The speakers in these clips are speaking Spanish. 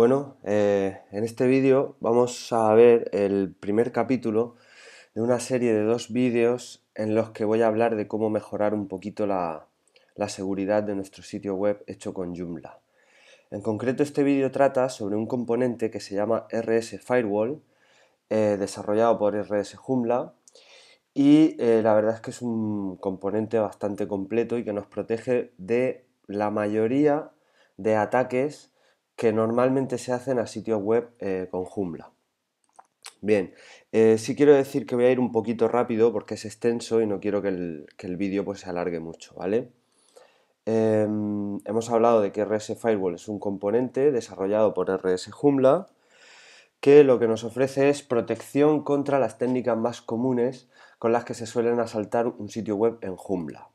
Bueno, eh, en este vídeo vamos a ver el primer capítulo de una serie de dos vídeos en los que voy a hablar de cómo mejorar un poquito la, seguridad de nuestro sitio web hecho con Joomla. En concreto este vídeo trata sobre un componente que se llama RS Firewall, eh, desarrollado por RS Joomla, y eh, la verdad es que es un componente bastante completo y que nos protege de la mayoría de ataques que normalmente se hacen a sitios web eh, con Joomla. Bien, eh, sí quiero decir que voy a ir un poquito rápido porque es extenso y no quiero que el, vídeo pues, se alargue mucho, ¿vale? Em, hemos hablado de que RS Firewall es un componente desarrollado por RS Joomla que lo que nos ofrece es protección contra las técnicas más comunes con las que se suelen asaltar un sitio web en Joomla.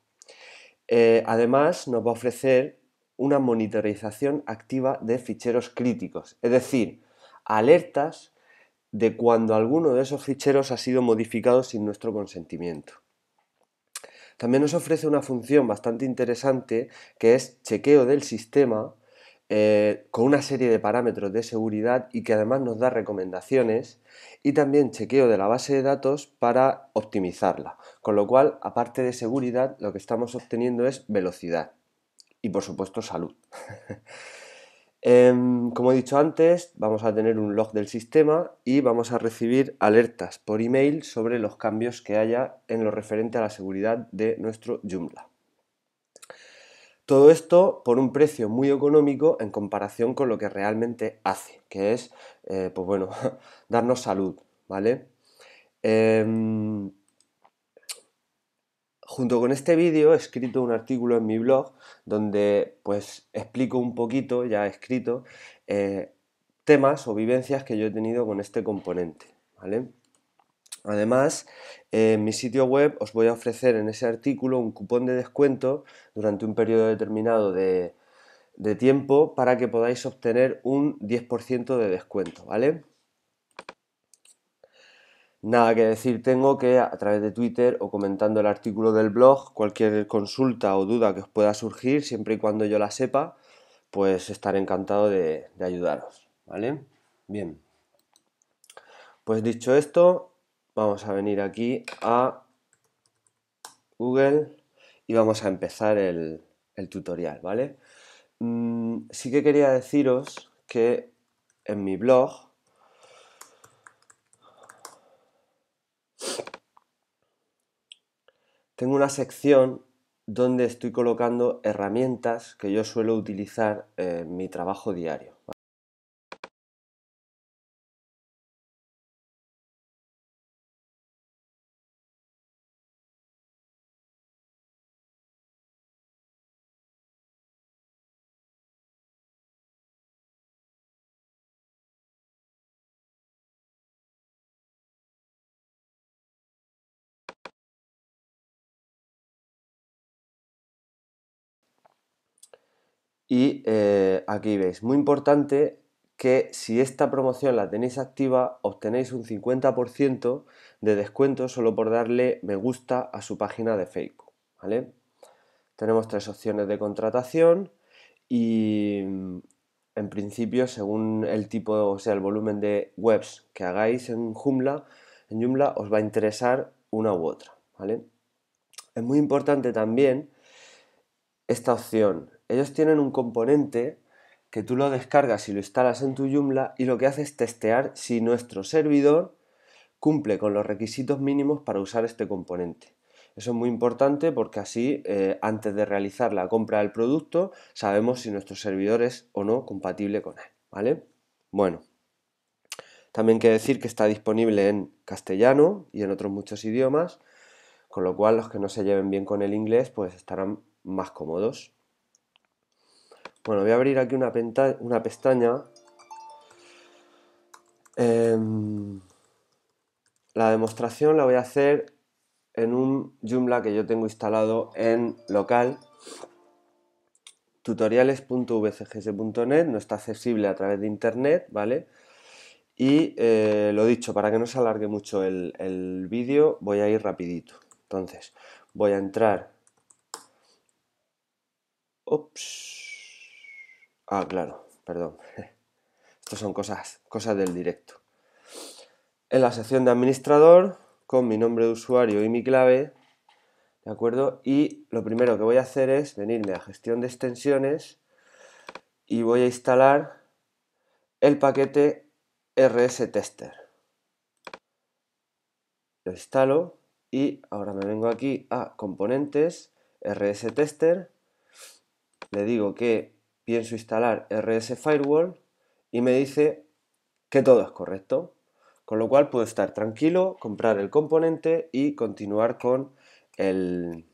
Eh, además, nos va a ofrecer una monitorización activa de ficheros críticos, es decir, alertas de cuando alguno de esos ficheros ha sido modificado sin nuestro consentimiento. También nos ofrece una función bastante interesante que es chequeo del sistema eh, con una serie de parámetros de seguridad y que además nos da recomendaciones y también chequeo de la base de datos para optimizarla. Con lo cual, aparte de seguridad, lo que estamos obteniendo es velocidad y por supuesto salud. Em, como he dicho antes, vamos a tener un log del sistema y vamos a recibir alertas por email sobre los cambios que haya en lo referente a la seguridad de nuestro Joomla. Todo esto por un precio muy económico en comparación con lo que realmente hace, que es, eh, pues bueno, darnos salud, ¿vale? Em, junto con este vídeo he escrito un artículo en mi blog donde pues explico un poquito, ya he escrito, eh, temas o vivencias que yo he tenido con este componente, ¿vale? Además, en mi sitio web os voy a ofrecer en ese artículo un cupón de descuento durante un periodo determinado de, de tiempo para que podáis obtener un 10% de descuento, ¿vale? Nada que decir tengo que a través de Twitter o comentando el artículo del blog, cualquier consulta o duda que os pueda surgir, siempre y cuando yo la sepa, pues estaré encantado de, ayudaros. ¿Vale? Bien. Pues dicho esto, vamos a venir aquí a Google y vamos a empezar el, tutorial, ¿vale? Mm, sí que quería deciros que en mi blog tengo una sección donde estoy colocando herramientas que yo suelo utilizar en mi trabajo diario. Y eh, aquí veis, muy importante que si esta promoción la tenéis activa, obtenéis un 50% de descuento solo por darle me gusta a su página de Facebook. ¿vale? Tenemos tres opciones de contratación y mm, en principio, según el tipo, o sea, el volumen de webs que hagáis en Joomla, en Joomla os va a interesar una u otra. ¿vale? Es muy importante también esta opción ellos tienen un componente que tú lo descargas y lo instalas en tu Joomla y lo que hace es testear si nuestro servidor cumple con los requisitos mínimos para usar este componente. Eso es muy importante porque así, eh, antes de realizar la compra del producto, sabemos si nuestro servidor es o no compatible con él, ¿vale? Bueno, también que decir que está disponible en castellano y en otros muchos idiomas, con lo cual los que no se lleven bien con el inglés pues estarán más cómodos. Bueno, voy a abrir aquí una, pestaña. Em, la demostración la voy a hacer en un Joomla que yo tengo instalado en local tutoriales.vcgs.net, no está accesible a través de internet, ¿vale? Y eh, lo dicho, para que no se alargue mucho el, vídeo, voy a ir rapidito. Entonces, voy a entrar... Ops. Ah, claro, perdón. Estas son cosas, cosas del directo. En la sección de administrador, con mi nombre de usuario y mi clave, ¿de acuerdo? Y lo primero que voy a hacer es venirme a gestión de extensiones y voy a instalar el paquete Tester. Lo instalo y ahora me vengo aquí a componentes, Tester. le digo que pienso instalar RS Firewall y me dice que todo es correcto. Con lo cual puedo estar tranquilo, comprar el componente y continuar con el,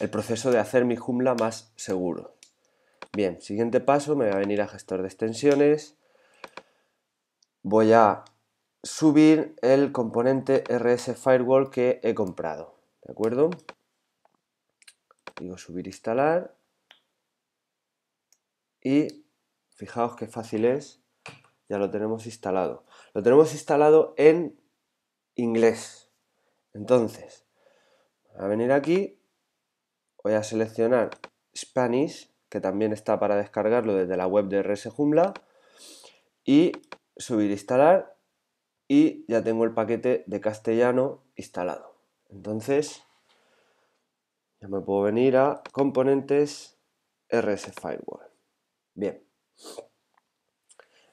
el proceso de hacer mi jumla más seguro. Bien, siguiente paso, me va a venir a gestor de extensiones. Voy a subir el componente RS Firewall que he comprado. ¿De acuerdo? Digo subir, instalar y fijaos qué fácil es, ya lo tenemos instalado. Lo tenemos instalado en inglés. Entonces, voy a venir aquí, voy a seleccionar Spanish, que también está para descargarlo desde la web de RS Jumla y subir, e instalar, y ya tengo el paquete de castellano instalado. Entonces, ya me puedo venir a componentes RS Firewall. Bien.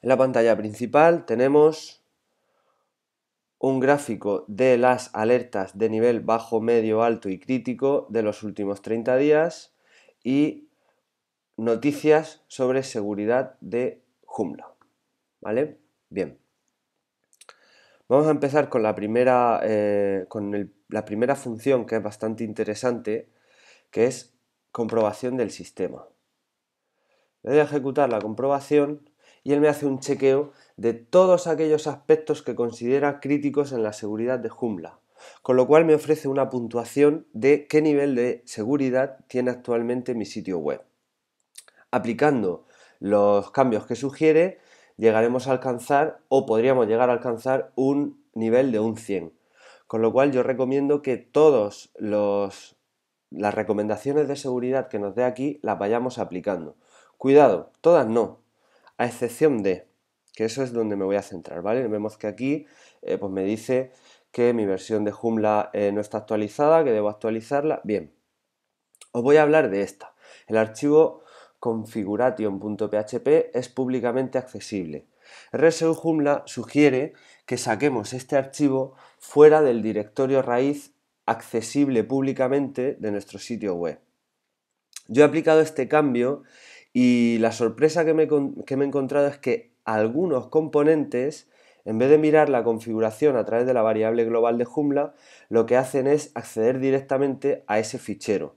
En la pantalla principal tenemos un gráfico de las alertas de nivel bajo, medio, alto y crítico de los últimos 30 días y noticias sobre seguridad de Joomla. ¿Vale? Bien. Vamos a empezar con la primera, eh, con la primera función que es bastante interesante, que es comprobación del sistema le ejecutar la comprobación y él me hace un chequeo de todos aquellos aspectos que considera críticos en la seguridad de Joomla, con lo cual me ofrece una puntuación de qué nivel de seguridad tiene actualmente mi sitio web. Aplicando los cambios que sugiere, llegaremos a alcanzar o podríamos llegar a alcanzar un nivel de un 100. Con lo cual yo recomiendo que todas las recomendaciones de seguridad que nos dé aquí las vayamos aplicando. Cuidado, todas no, a excepción de, que eso es donde me voy a centrar, ¿vale? Vemos que aquí eh, pues me dice que mi versión de Joomla eh, no está actualizada, que debo actualizarla. Bien, os voy a hablar de esta. El archivo configuration.php es públicamente accesible. RSU Joomla sugiere que saquemos este archivo fuera del directorio raíz accesible públicamente de nuestro sitio web. Yo he aplicado este cambio y la sorpresa que me, he encontrado es que algunos componentes, en vez de mirar la configuración a través de la variable global de Joomla, lo que hacen es acceder directamente a ese fichero.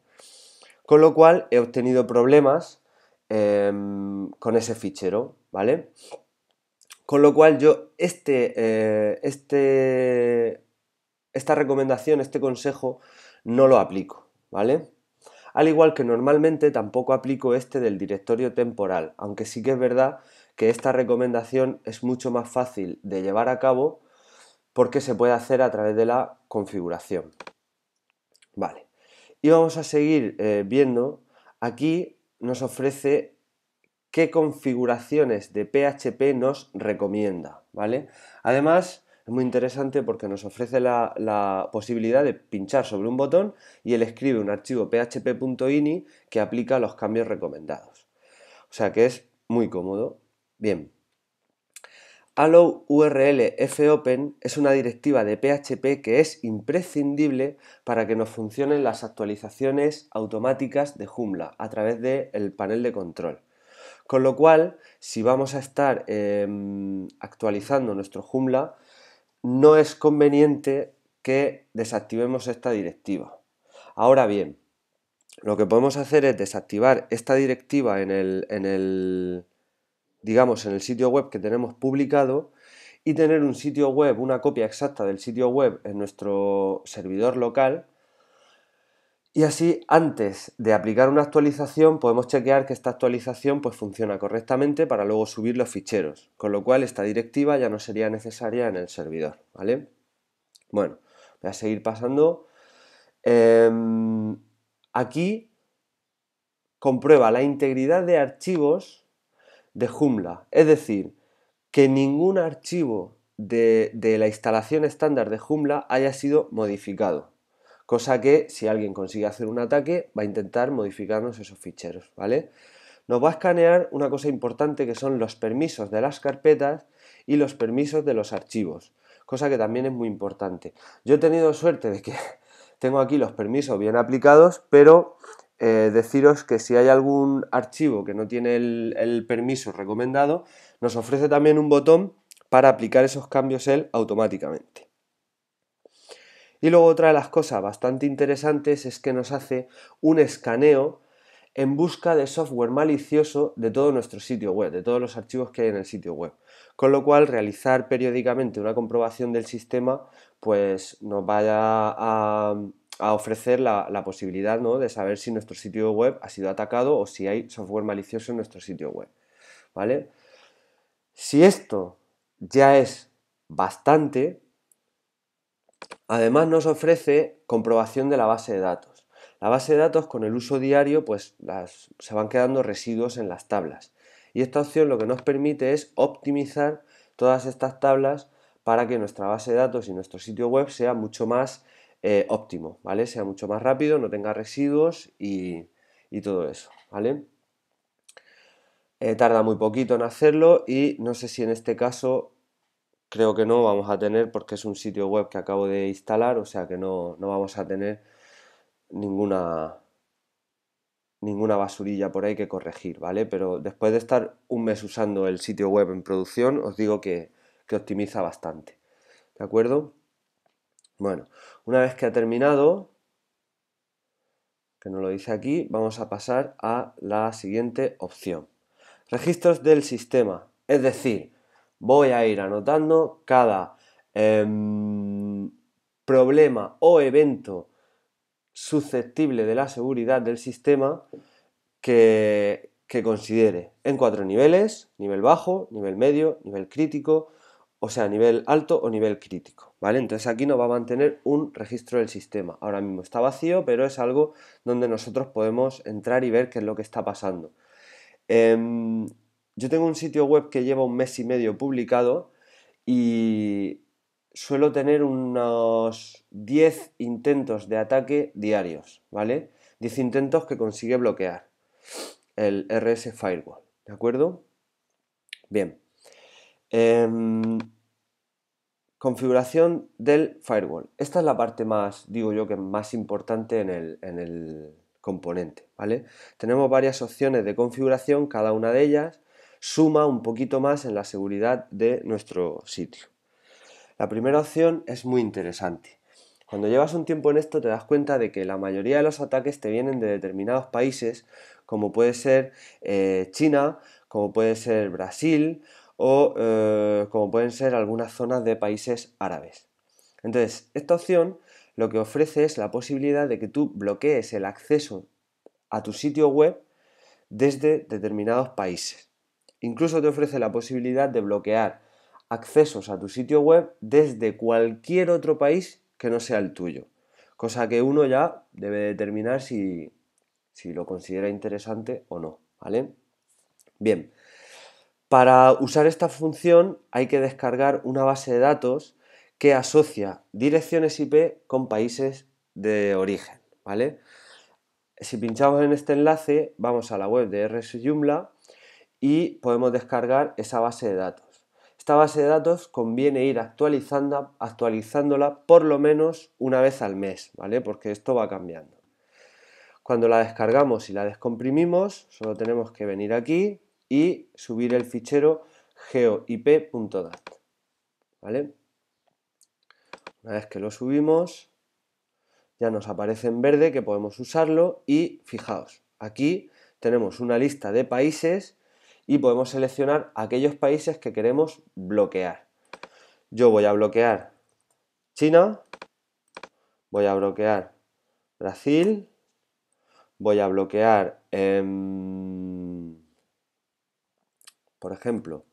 Con lo cual he obtenido problemas em, con ese fichero, ¿vale? Con lo cual yo este, eh, este, esta recomendación, este consejo, no lo aplico, ¿vale? Al igual que normalmente tampoco aplico este del directorio temporal, aunque sí que es verdad que esta recomendación es mucho más fácil de llevar a cabo porque se puede hacer a través de la configuración. Vale. Y vamos a seguir eh, viendo. Aquí nos ofrece qué configuraciones de PHP nos recomienda, ¿vale? Además, muy interesante porque nos ofrece la, posibilidad de pinchar sobre un botón y él escribe un archivo php.ini que aplica los cambios recomendados. O sea que es muy cómodo. Bien. Allow URL fopen es una directiva de PHP que es imprescindible para que nos funcionen las actualizaciones automáticas de Joomla a través del panel de control. Con lo cual, si vamos a estar em, actualizando nuestro Joomla, no es conveniente que desactivemos esta directiva. Ahora bien, lo que podemos hacer es desactivar esta directiva en el, en el digamos, en el sitio web que tenemos publicado y tener un sitio web, una copia exacta del sitio web en nuestro servidor local y así, antes de aplicar una actualización, podemos chequear que esta actualización pues, funciona correctamente para luego subir los ficheros, con lo cual esta directiva ya no sería necesaria en el servidor, ¿vale? Bueno, voy a seguir pasando. Em, aquí comprueba la integridad de archivos de Joomla, es decir, que ningún archivo de, de la instalación estándar de Joomla haya sido modificado. Cosa que si alguien consigue hacer un ataque va a intentar modificarnos esos ficheros, ¿vale? Nos va a escanear una cosa importante que son los permisos de las carpetas y los permisos de los archivos, cosa que también es muy importante. Yo he tenido suerte de que tengo aquí los permisos bien aplicados, pero eh, deciros que si hay algún archivo que no tiene el permiso recomendado, nos ofrece también un botón para aplicar esos cambios él automáticamente. Y luego otra de las cosas bastante interesantes es que nos hace un escaneo en busca de software malicioso de todo nuestro sitio web, de todos los archivos que hay en el sitio web. Con lo cual, realizar periódicamente una comprobación del sistema, pues nos vaya a, ofrecer la, la posibilidad ¿no? de saber si nuestro sitio web ha sido atacado o si hay software malicioso en nuestro sitio web. ¿Vale? Si esto ya es bastante, Además nos ofrece comprobación de la base de datos. La base de datos con el uso diario pues se van quedando residuos en las tablas. Y esta opción lo que nos permite es optimizar todas estas tablas para que nuestra base de datos y nuestro sitio web sea mucho más eh, óptimo, ¿vale? Sea mucho más rápido, no tenga residuos y, todo eso, ¿vale? Eh, tarda muy poquito en hacerlo y no sé si en este caso creo que no vamos a tener porque es un sitio web que acabo de instalar, o sea que no, no vamos a tener ninguna, ninguna basurilla por ahí que corregir, ¿vale? Pero después de estar un mes usando el sitio web en producción, os digo que, que optimiza bastante, ¿de acuerdo? Bueno, una vez que ha terminado, que no lo dice aquí, vamos a pasar a la siguiente opción. Registros del sistema, es decir, voy a ir anotando cada em, problema o evento susceptible de la seguridad del sistema que, considere en cuatro niveles, nivel bajo, nivel medio, nivel crítico, o sea, nivel alto o nivel crítico, ¿vale? Entonces aquí nos va a mantener un registro del sistema. Ahora mismo está vacío, pero es algo donde nosotros podemos entrar y ver qué es lo que está pasando. Em, yo tengo un sitio web que lleva un mes y medio publicado y suelo tener unos 10 intentos de ataque diarios, ¿vale? 10 intentos que consigue bloquear el RS Firewall, ¿de acuerdo? Bien. Em, configuración del firewall. Esta es la parte más, digo yo, que más importante en el, en el componente, ¿vale? Tenemos varias opciones de configuración, cada una de ellas suma un poquito más en la seguridad de nuestro sitio. La primera opción es muy interesante. Cuando llevas un tiempo en esto te das cuenta de que la mayoría de los ataques te vienen de determinados países, como puede ser eh, China, como puede ser Brasil o eh, como pueden ser algunas zonas de países árabes. Entonces, esta opción lo que ofrece es la posibilidad de que tú bloquees el acceso a tu sitio web desde determinados países. Incluso te ofrece la posibilidad de bloquear accesos a tu sitio web desde cualquier otro país que no sea el tuyo. Cosa que uno ya debe determinar si, lo considera interesante o no. ¿Vale? Bien. Para usar esta función hay que descargar una base de datos que asocia direcciones IP con países de origen, ¿vale? Si pinchamos en este enlace, vamos a la web de RS y podemos descargar esa base de datos. Esta base de datos conviene ir actualizando, actualizándola por lo menos una vez al mes, ¿vale? Porque esto va cambiando. Cuando la descargamos y la descomprimimos, solo tenemos que venir aquí y subir el fichero geoip.dat, ¿vale? Una vez que lo subimos, ya nos aparece en verde que podemos usarlo y fijaos, aquí tenemos una lista de países y podemos seleccionar aquellos países que queremos bloquear. Yo voy a bloquear China, voy a bloquear Brasil, voy a bloquear, em, por ejemplo,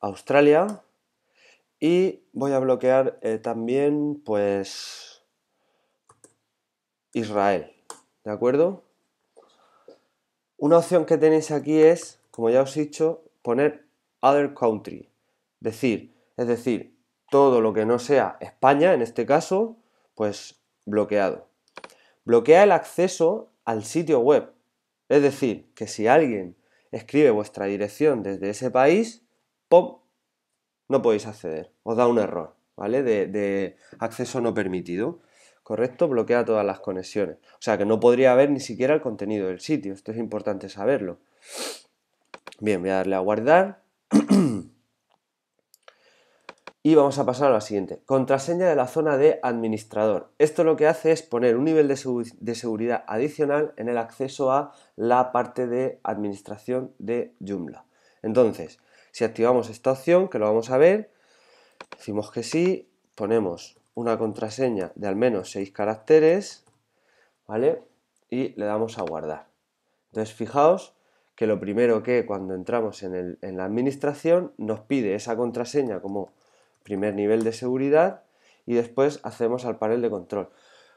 Australia y voy a bloquear eh, también, pues, Israel, ¿de acuerdo? Una opción que tenéis aquí es como ya os he dicho, poner other country. Decir, es decir, todo lo que no sea España, en este caso, pues bloqueado. Bloquea el acceso al sitio web. Es decir, que si alguien escribe vuestra dirección desde ese país, ¡pum! No podéis acceder. Os da un error, ¿vale? De, de acceso no permitido. ¿Correcto? Bloquea todas las conexiones. O sea que no podría ver ni siquiera el contenido del sitio. Esto es importante saberlo. Bien, voy a darle a guardar. y vamos a pasar a la siguiente. Contraseña de la zona de administrador. Esto lo que hace es poner un nivel de, seguridad adicional en el acceso a la parte de administración de Joomla. Entonces, si activamos esta opción, que lo vamos a ver, decimos que sí, ponemos una contraseña de al menos 6 caracteres, ¿vale? Y le damos a guardar. Entonces, fijaos que lo primero que cuando entramos en, el, en la administración nos pide esa contraseña como primer nivel de seguridad y después hacemos al panel de control.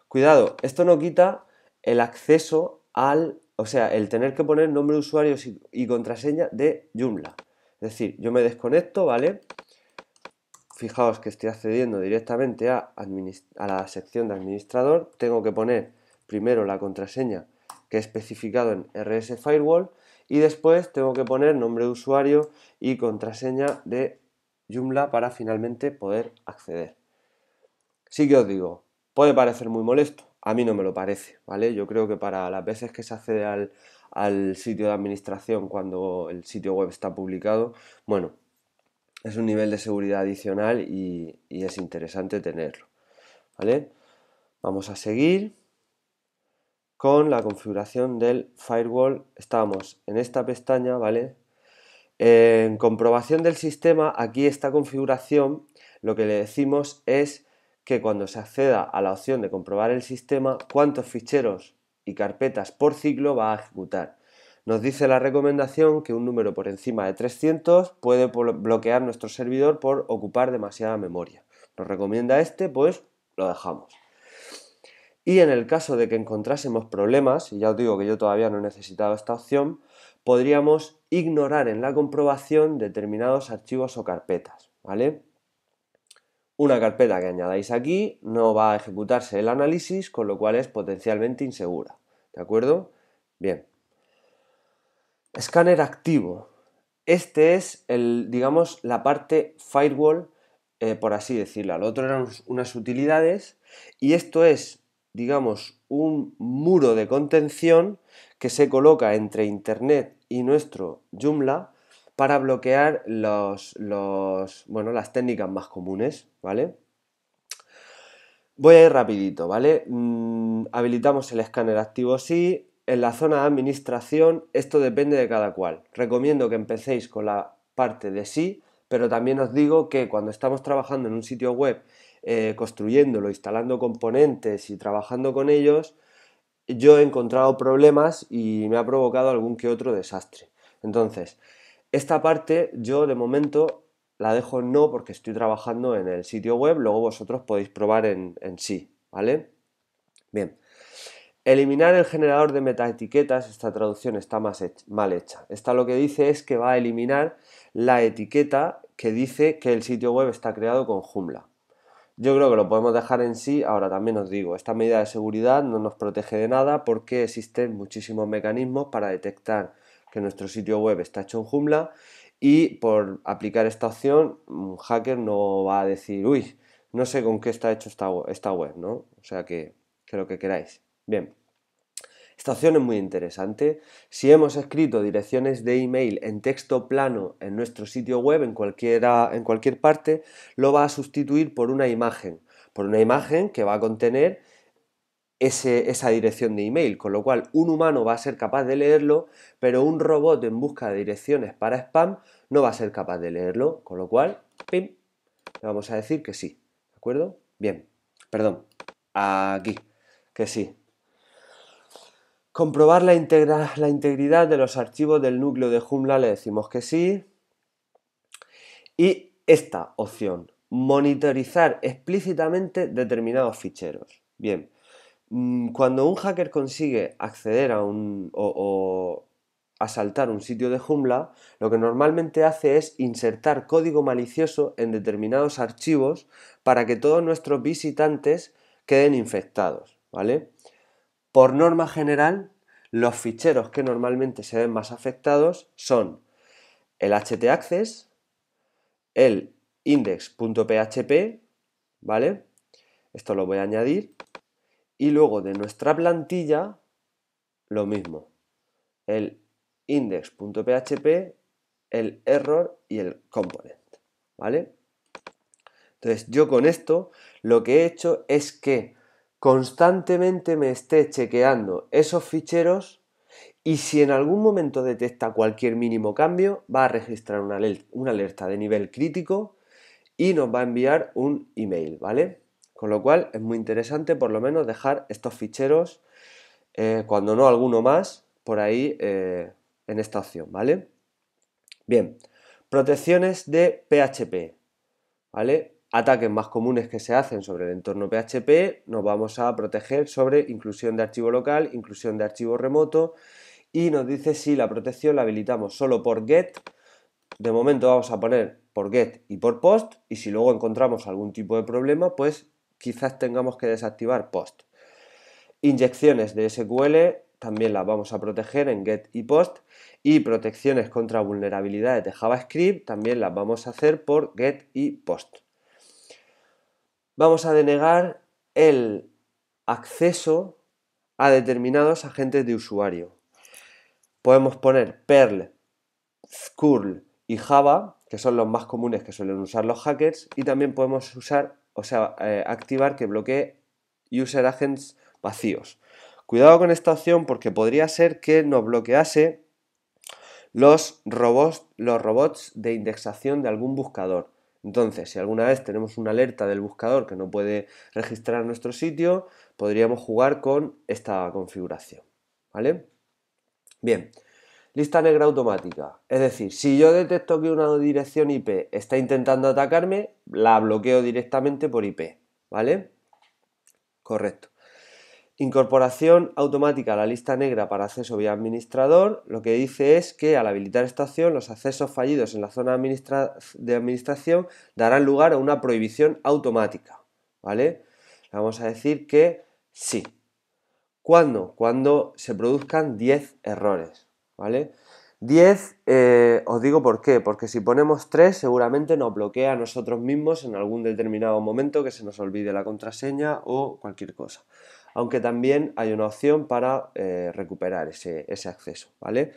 Cuidado, esto no quita el acceso al, o sea, el tener que poner nombre de usuario y, contraseña de Joomla. Es decir, yo me desconecto, ¿vale? Fijaos que estoy accediendo directamente a, a la sección de administrador. Tengo que poner primero la contraseña que he especificado en RS Firewall y después tengo que poner nombre de usuario y contraseña de Joomla para finalmente poder acceder. Sí que os digo, puede parecer muy molesto, a mí no me lo parece, ¿vale? Yo creo que para las veces que se accede al, sitio de administración cuando el sitio web está publicado, bueno, es un nivel de seguridad adicional y, y es interesante tenerlo, ¿vale? Vamos a seguir con la configuración del firewall. Estamos en esta pestaña, ¿vale? En comprobación del sistema, aquí esta configuración, lo que le decimos es que cuando se acceda a la opción de comprobar el sistema, cuántos ficheros y carpetas por ciclo va a ejecutar. Nos dice la recomendación que un número por encima de 300 puede bloquear nuestro servidor por ocupar demasiada memoria. Nos recomienda este, pues lo dejamos. Y en el caso de que encontrásemos problemas, y ya os digo que yo todavía no he necesitado esta opción, podríamos ignorar en la comprobación determinados archivos o carpetas, ¿vale? Una carpeta que añadáis aquí no va a ejecutarse el análisis, con lo cual es potencialmente insegura, ¿de acuerdo? Bien. Escáner activo. Este es el, digamos, la parte firewall, eh, por así decirlo. Lo otro eran unas utilidades y esto es digamos, un muro de contención que se coloca entre Internet y nuestro Joomla para bloquear los, los, bueno, las técnicas más comunes, ¿vale? Voy a ir rapidito, ¿vale? Mm, habilitamos el escáner activo sí. En la zona de administración, esto depende de cada cual. Recomiendo que empecéis con la parte de sí, pero también os digo que cuando estamos trabajando en un sitio web eh, construyéndolo, instalando componentes y trabajando con ellos, yo he encontrado problemas y me ha provocado algún que otro desastre. Entonces, esta parte yo de momento la dejo no porque estoy trabajando en el sitio web, luego vosotros podéis probar en, sí, ¿vale? Bien. Eliminar el generador de metaetiquetas, esta traducción está más mal hecha. Esta lo que dice es que va a eliminar la etiqueta que dice que el sitio web está creado con Joomla. Yo creo que lo podemos dejar en sí. Ahora también os digo, esta medida de seguridad no nos protege de nada porque existen muchísimos mecanismos para detectar que nuestro sitio web está hecho en Joomla y por aplicar esta opción un hacker no va a decir, uy, no sé con qué está hecho esta web, ¿no? O sea que, que lo que queráis. Bien. Esta opción es muy interesante. Si hemos escrito direcciones de email en texto plano en nuestro sitio web, en, cualquiera, en cualquier parte, lo va a sustituir por una imagen, por una imagen que va a contener esa dirección de email, con lo cual un humano va a ser capaz de leerlo, pero un robot en busca de direcciones para spam no va a ser capaz de leerlo, con lo cual, pim, le vamos a decir que sí, ¿de acuerdo? Bien, perdón, aquí, que sí. Comprobar la, la integridad de los archivos del núcleo de Joomla, le decimos que sí. Y esta opción, monitorizar explícitamente determinados ficheros. Bien, mm, cuando un hacker consigue acceder a un o, o, asaltar un sitio de Joomla, lo que normalmente hace es insertar código malicioso en determinados archivos para que todos nuestros visitantes queden infectados, ¿vale? Por norma general, los ficheros que normalmente se ven más afectados son el htaccess, el index.php, ¿vale? Esto lo voy a añadir. Y luego de nuestra plantilla, lo mismo. El index.php, el error y el component, ¿vale? Entonces yo con esto lo que he hecho es que constantemente me esté chequeando esos ficheros y si en algún momento detecta cualquier mínimo cambio, va a registrar una alerta, una alerta de nivel crítico y nos va a enviar un email, ¿vale? Con lo cual es muy interesante por lo menos dejar estos ficheros, eh, cuando no alguno más, por ahí eh, en esta opción, ¿vale? Bien, protecciones de PHP, ¿vale? ataques más comunes que se hacen sobre el entorno PHP, nos vamos a proteger sobre inclusión de archivo local, inclusión de archivo remoto y nos dice si la protección la habilitamos solo por get. De momento vamos a poner por get y por post y si luego encontramos algún tipo de problema, pues quizás tengamos que desactivar post. Inyecciones de SQL también las vamos a proteger en get y post y protecciones contra vulnerabilidades de JavaScript también las vamos a hacer por get y post vamos a denegar el acceso a determinados agentes de usuario. Podemos poner Perl, Scurl y Java, que son los más comunes que suelen usar los hackers, y también podemos usar, o sea, eh, activar que bloquee user agents vacíos. Cuidado con esta opción porque podría ser que nos bloquease los robots de indexación de algún buscador. Entonces, si alguna vez tenemos una alerta del buscador que no puede registrar nuestro sitio, podríamos jugar con esta configuración. ¿Vale? Bien, lista negra automática. Es decir, si yo detecto que una dirección IP está intentando atacarme, la bloqueo directamente por IP. ¿Vale? Correcto. Incorporación automática a la lista negra para acceso vía administrador lo que dice es que al habilitar esta opción los accesos fallidos en la zona de administración darán lugar a una prohibición automática. ¿Vale? vamos a decir que sí. ¿Cuándo? Cuando se produzcan 10 errores. ¿Vale? 10, eh, os digo por qué, porque si ponemos 3 seguramente nos bloquea a nosotros mismos en algún determinado momento que se nos olvide la contraseña o cualquier cosa aunque también hay una opción para eh, recuperar ese, acceso, ¿vale?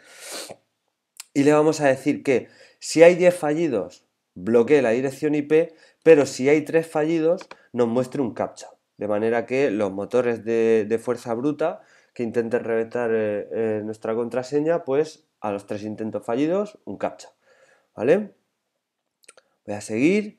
Y le vamos a decir que si hay 10 fallidos, bloquee la dirección IP, pero si hay 3 fallidos, nos muestre un captcha. De manera que los motores de, fuerza bruta que intenten reventar eh, eh, nuestra contraseña, pues a los tres intentos fallidos, un captcha. ¿Vale? Voy a seguir.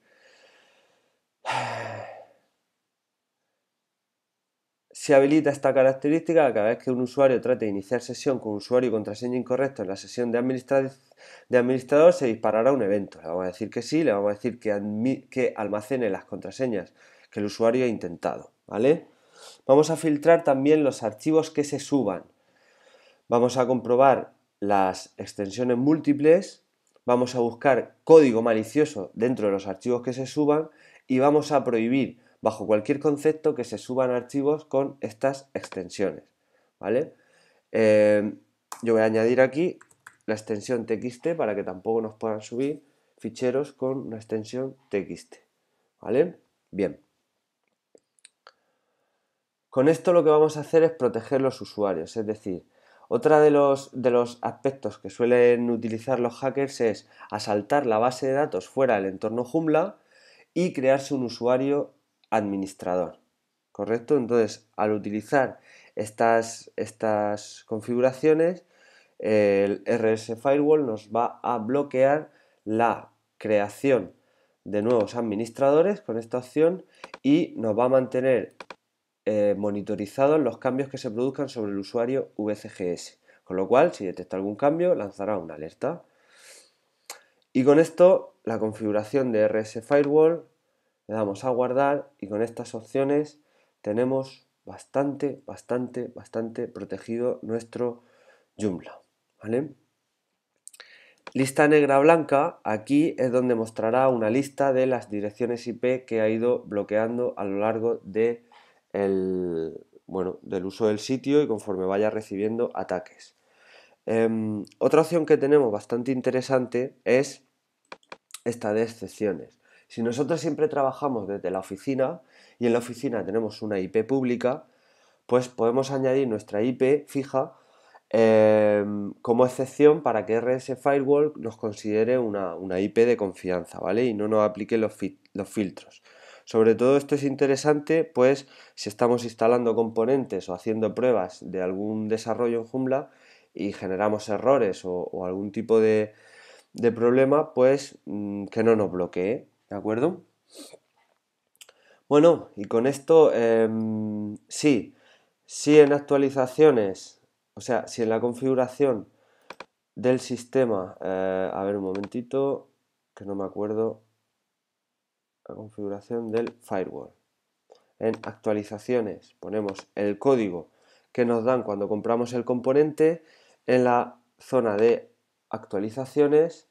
Se habilita esta característica cada vez que un usuario trate de iniciar sesión con usuario y contraseña incorrecto en la sesión de, administrador, se disparará un evento. Le vamos a decir que sí, le vamos a decir que, que almacene las contraseñas que el usuario ha intentado. ¿Vale? Vamos a filtrar también los archivos que se suban. Vamos a comprobar las extensiones múltiples. Vamos a buscar código malicioso dentro de los archivos que se suban y vamos a prohibir bajo cualquier concepto que se suban archivos con estas extensiones. ¿vale? Em, yo voy a añadir aquí la extensión txt para que tampoco nos puedan subir ficheros con una extensión txt. ¿Vale? Bien. Con esto lo que vamos a hacer es proteger los usuarios, es decir, otra de los, de los aspectos que suelen utilizar los hackers es asaltar la base de datos fuera del entorno Joomla y crearse un usuario administrador. ¿Correcto? Entonces, al utilizar estas, estas configuraciones, el RS Firewall nos va a bloquear la creación de nuevos administradores con esta opción y nos va a mantener eh, monitorizados los cambios que se produzcan sobre el usuario VCGS. Con lo cual, si detecta algún cambio, lanzará una alerta. Y con esto, la configuración de RS Firewall le damos a guardar y con estas opciones tenemos bastante, bastante, bastante protegido nuestro Joomla. Lista negra blanca, aquí es donde mostrará una lista de las direcciones IP que ha ido bloqueando a lo largo bueno, del uso del sitio y conforme vaya recibiendo ataques. Em, otra opción que tenemos bastante interesante es esta de excepciones. Si nosotros siempre trabajamos desde la oficina y en la oficina tenemos una IP pública, pues podemos añadir nuestra IP fija em, como excepción para que RS Firewall nos considere una, IP de confianza, ¿vale? Y no nos aplique los, filtros. Sobre todo esto es interesante, pues si estamos instalando componentes o haciendo pruebas de algún desarrollo en Joomla y generamos errores o, algún tipo de, problema, pues mm, que no nos bloquee, ¿De acuerdo? Bueno, y con esto, em, sí, si en actualizaciones, o sea, si en la configuración del sistema, eh, a ver un momentito, que no me acuerdo, la configuración del firewall. En actualizaciones ponemos el código que nos dan cuando compramos el componente, en la zona de actualizaciones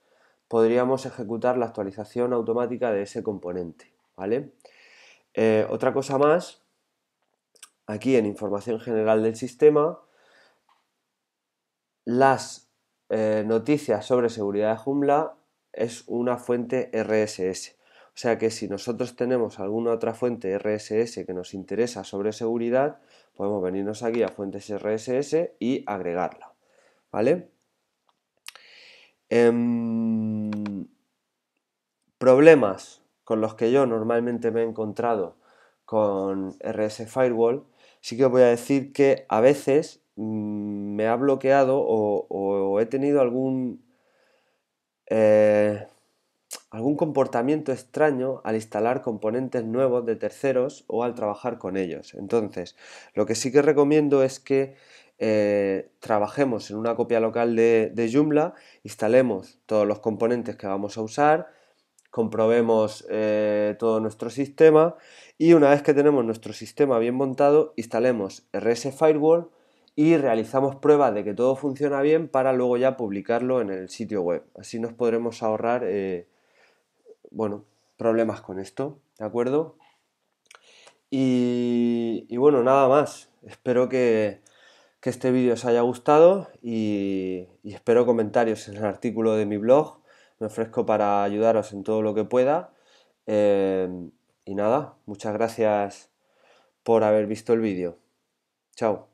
podríamos ejecutar la actualización automática de ese componente, ¿vale? Eh, otra cosa más, aquí en información general del sistema, las eh, noticias sobre seguridad de Joomla es una fuente RSS. O sea que si nosotros tenemos alguna otra fuente RSS que nos interesa sobre seguridad, podemos venirnos aquí a fuentes RSS y agregarla. ¿Vale? Em, problemas con los que yo normalmente me he encontrado con RS Firewall, sí que voy a decir que a veces mm, me ha bloqueado o, he tenido algún, eh, algún comportamiento extraño al instalar componentes nuevos de terceros o al trabajar con ellos. Entonces, lo que sí que recomiendo es que eh, trabajemos en una copia local de, de Joomla, instalemos todos los componentes que vamos a usar, comprobemos eh, todo nuestro sistema y una vez que tenemos nuestro sistema bien montado, instalemos RS Firewall y realizamos pruebas de que todo funciona bien para luego ya publicarlo en el sitio web. Así nos podremos ahorrar, eh, bueno, problemas con esto, ¿de acuerdo? Y, bueno, nada más. Espero que, que este vídeo os haya gustado y, y espero comentarios en el artículo de mi blog me ofrezco para ayudaros en todo lo que pueda. Eh, y nada, muchas gracias por haber visto el vídeo. Chao.